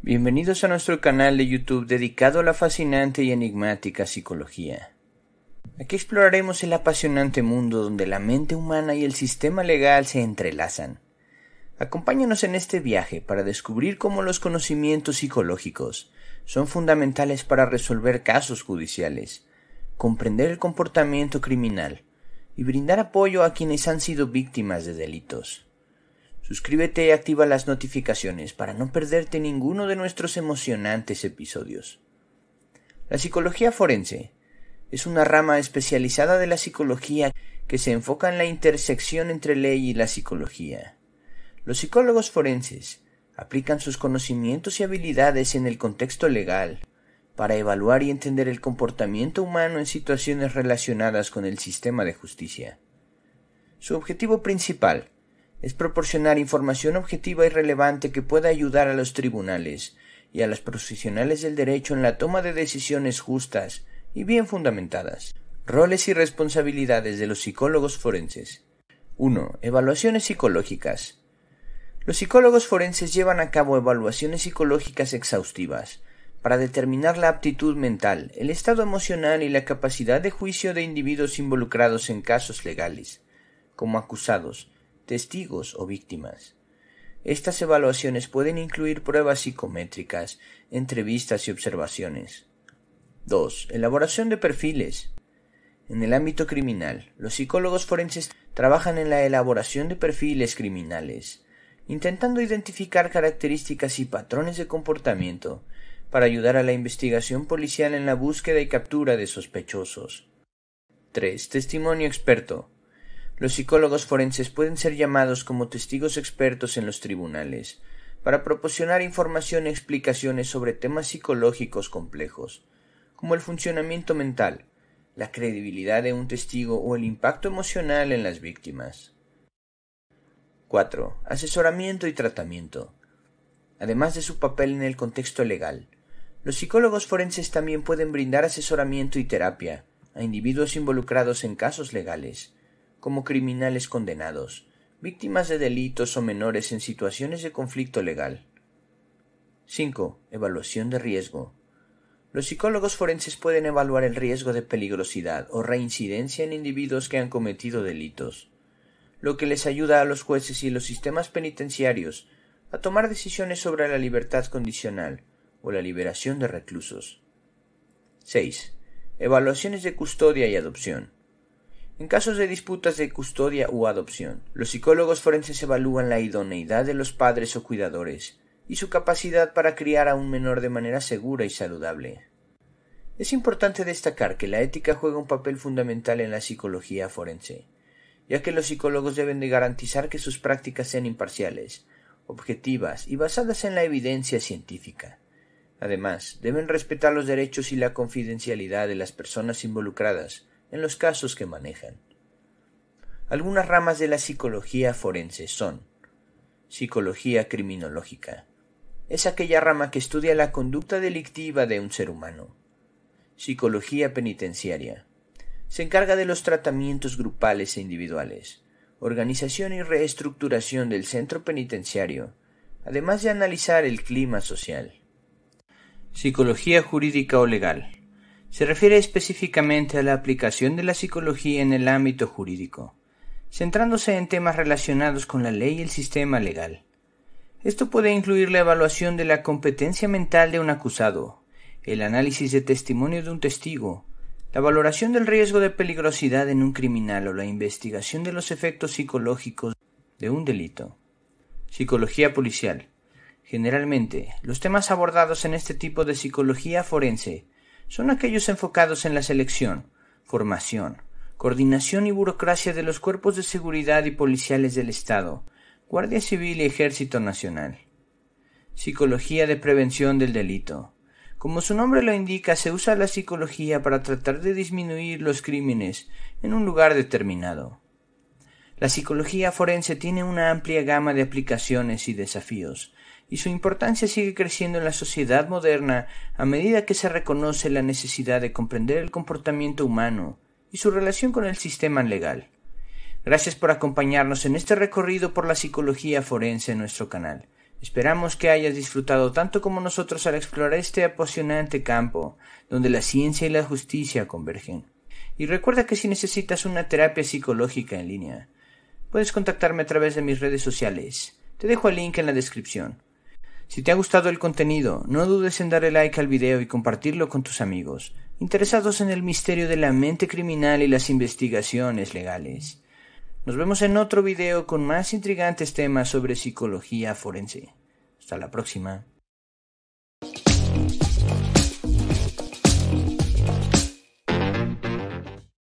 Bienvenidos a nuestro canal de YouTube dedicado a la fascinante y enigmática psicología. Aquí exploraremos el apasionante mundo donde la mente humana y el sistema legal se entrelazan. Acompáñanos en este viaje para descubrir cómo los conocimientos psicológicos son fundamentales para resolver casos judiciales, comprender el comportamiento criminal y brindar apoyo a quienes han sido víctimas de delitos. Suscríbete y activa las notificaciones para no perderte ninguno de nuestros emocionantes episodios. La psicología forense es una rama especializada de la psicología que se enfoca en la intersección entre ley y la psicología. Los psicólogos forenses aplican sus conocimientos y habilidades en el contexto legal para evaluar y entender el comportamiento humano en situaciones relacionadas con el sistema de justicia. Su objetivo principal es proporcionar información objetiva y relevante que pueda ayudar a los tribunales y a las profesionales del derecho en la toma de decisiones justas y bien fundamentadas. Roles y responsabilidades de los psicólogos forenses. 1. Evaluaciones psicológicas. Los psicólogos forenses llevan a cabo evaluaciones psicológicas exhaustivas para determinar la aptitud mental, el estado emocional y la capacidad de juicio de individuos involucrados en casos legales, como acusados, testigos o víctimas. Estas evaluaciones pueden incluir pruebas psicométricas, entrevistas y observaciones. 2. Elaboración de perfiles. En el ámbito criminal, los psicólogos forenses trabajan en la elaboración de perfiles criminales, intentando identificar características y patrones de comportamiento para ayudar a la investigación policial en la búsqueda y captura de sospechosos. 3. Testimonio experto. Los psicólogos forenses pueden ser llamados como testigos expertos en los tribunales para proporcionar información y explicaciones sobre temas psicológicos complejos, como el funcionamiento mental, la credibilidad de un testigo o el impacto emocional en las víctimas. 4. Asesoramiento y tratamiento. Además de su papel en el contexto legal, los psicólogos forenses también pueden brindar asesoramiento y terapia a individuos involucrados en casos legales, como criminales condenados, víctimas de delitos o menores en situaciones de conflicto legal. 5. Evaluación de riesgo. Los psicólogos forenses pueden evaluar el riesgo de peligrosidad o reincidencia en individuos que han cometido delitos, lo que les ayuda a los jueces y los sistemas penitenciarios a tomar decisiones sobre la libertad condicional o la liberación de reclusos. 6. Evaluaciones de custodia y adopción. En casos de disputas de custodia u adopción, los psicólogos forenses evalúan la idoneidad de los padres o cuidadores y su capacidad para criar a un menor de manera segura y saludable. Es importante destacar que la ética juega un papel fundamental en la psicología forense, ya que los psicólogos deben de garantizar que sus prácticas sean imparciales, objetivas y basadas en la evidencia científica. Además, deben respetar los derechos y la confidencialidad de las personas involucradas, en los casos que manejan. Algunas ramas de la psicología forense son psicología criminológica. Es aquella rama que estudia la conducta delictiva de un ser humano. Psicología penitenciaria. Se encarga de los tratamientos grupales e individuales, organización y reestructuración del centro penitenciario, además de analizar el clima social. Psicología jurídica o legal. Se refiere específicamente a la aplicación de la psicología en el ámbito jurídico, centrándose en temas relacionados con la ley y el sistema legal. Esto puede incluir la evaluación de la competencia mental de un acusado, el análisis de testimonio de un testigo, la valoración del riesgo de peligrosidad en un criminal o la investigación de los efectos psicológicos de un delito. Psicología policial. Generalmente, los temas abordados en este tipo de psicología forense son aquellos enfocados en la selección, formación, coordinación y burocracia de los cuerpos de seguridad y policiales del Estado, Guardia Civil y Ejército Nacional. Psicología de Prevención del Delito. Como su nombre lo indica, se usa la psicología para tratar de disminuir los crímenes en un lugar determinado. La psicología forense tiene una amplia gama de aplicaciones y desafíos, y su importancia sigue creciendo en la sociedad moderna a medida que se reconoce la necesidad de comprender el comportamiento humano y su relación con el sistema legal. Gracias por acompañarnos en este recorrido por la psicología forense en nuestro canal. Esperamos que hayas disfrutado tanto como nosotros al explorar este apasionante campo, donde la ciencia y la justicia convergen. Y recuerda que si necesitas una terapia psicológica en línea, puedes contactarme a través de mis redes sociales. Te dejo el link en la descripción. Si te ha gustado el contenido, no dudes en darle like al video y compartirlo con tus amigos, interesados en el misterio de la mente criminal y las investigaciones legales. Nos vemos en otro video con más intrigantes temas sobre psicología forense. Hasta la próxima.